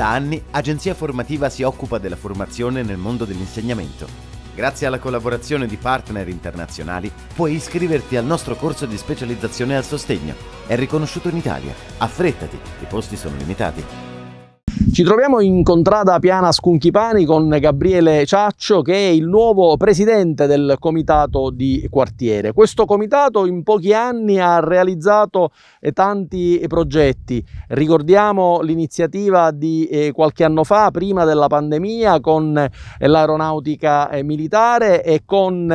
Da anni Agenzia Formativa si occupa della formazione nel mondo dell'insegnamento. Grazie alla collaborazione di partner internazionali puoi iscriverti al nostro corso di specializzazione al sostegno. È riconosciuto in Italia. Affrettati, i posti sono limitati. Ci troviamo in contrada piana Scunchipani con Gabriele Ciaccio che è il nuovo presidente del comitato di quartiere. Questo comitato in pochi anni ha realizzato eh, tanti progetti. Ricordiamo l'iniziativa di eh, qualche anno fa, prima della pandemia, con eh, l'aeronautica militare e con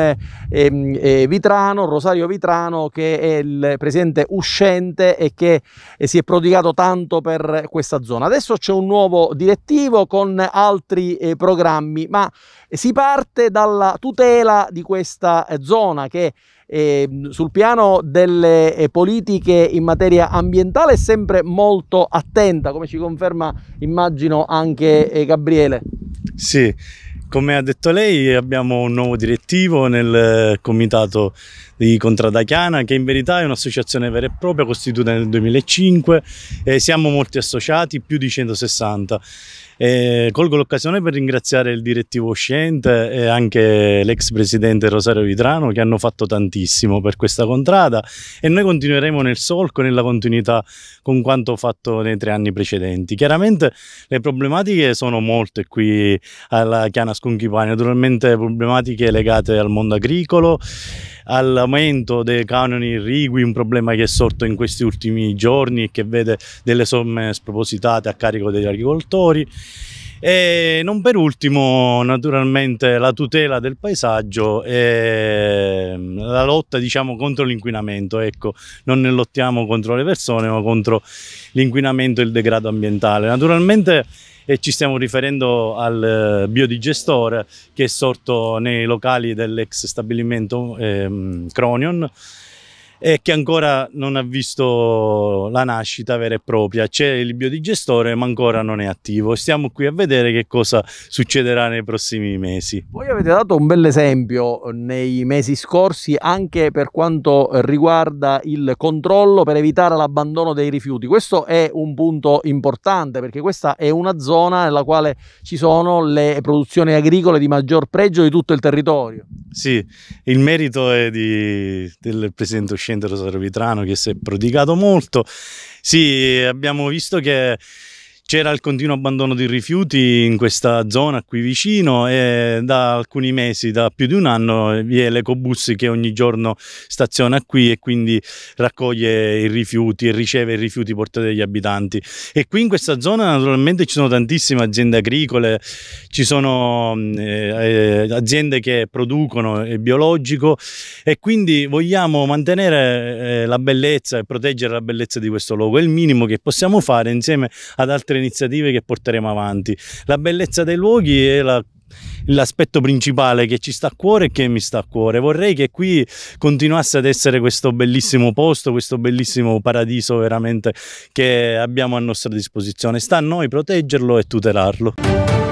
ehm, Vitrano, Rosario Vitrano che è il presidente uscente e che si è prodigato tanto per questa zona. Adesso c'è un nuovo nuovo direttivo, con altri eh, programmi, ma si parte dalla tutela di questa eh, zona che eh, sul piano delle eh, politiche in materia ambientale è sempre molto attenta, come ci conferma immagino anche eh, Gabriele. Sì, come ha detto lei abbiamo un nuovo direttivo nel eh, comitato di Contradachiana che in verità è un'associazione vera e propria costituita nel 2005 e siamo molti associati, più di 160. E colgo l'occasione per ringraziare il direttivo uscente e anche l'ex presidente Rosario Vitrano che hanno fatto tantissimo per questa contrada e noi continueremo nel solco, nella continuità con quanto fatto nei tre anni precedenti. Chiaramente le problematiche sono molte qui alla Chiana sconchipane, naturalmente problematiche legate al mondo agricolo, all'aumento dei canoni irrigui, un problema che è sorto in questi ultimi giorni e che vede delle somme spropositate a carico degli agricoltori e non per ultimo, naturalmente, la tutela del paesaggio e ehm, la lotta diciamo, contro l'inquinamento. Ecco, non ne lottiamo contro le persone, ma contro l'inquinamento e il degrado ambientale. Naturalmente e ci stiamo riferendo al eh, biodigestore che è sorto nei locali dell'ex stabilimento ehm, Cronion e che ancora non ha visto la nascita vera e propria. C'è il biodigestore, ma ancora non è attivo. Stiamo qui a vedere che cosa succederà nei prossimi mesi. Voi avete dato un bel esempio nei mesi scorsi anche per quanto riguarda il controllo per evitare l'abbandono dei rifiuti. Questo è un punto importante perché questa è una zona nella quale ci sono le produzioni agricole di maggior pregio di tutto il territorio. Sì, il merito è di, del presidente uscente Rosario Vitrano che si è prodigato molto. Sì, abbiamo visto che c'era il continuo abbandono di rifiuti in questa zona qui vicino e da alcuni mesi, da più di un anno, vi è l'ecobus che ogni giorno staziona qui e quindi raccoglie i rifiuti e riceve i rifiuti portati dagli abitanti. E qui in questa zona naturalmente ci sono tantissime aziende agricole, ci sono mm, eh, eh, aziende che producono il biologico e quindi vogliamo mantenere eh, la bellezza e proteggere la bellezza di questo luogo. È il minimo che possiamo fare insieme ad altre altre iniziative che porteremo avanti. La bellezza dei luoghi è la l'aspetto principale che ci sta a cuore e che mi sta a cuore. Vorrei che qui continuasse ad essere questo bellissimo posto, questo bellissimo paradiso veramente che abbiamo a nostra disposizione. Sta a noi proteggerlo e tutelarlo.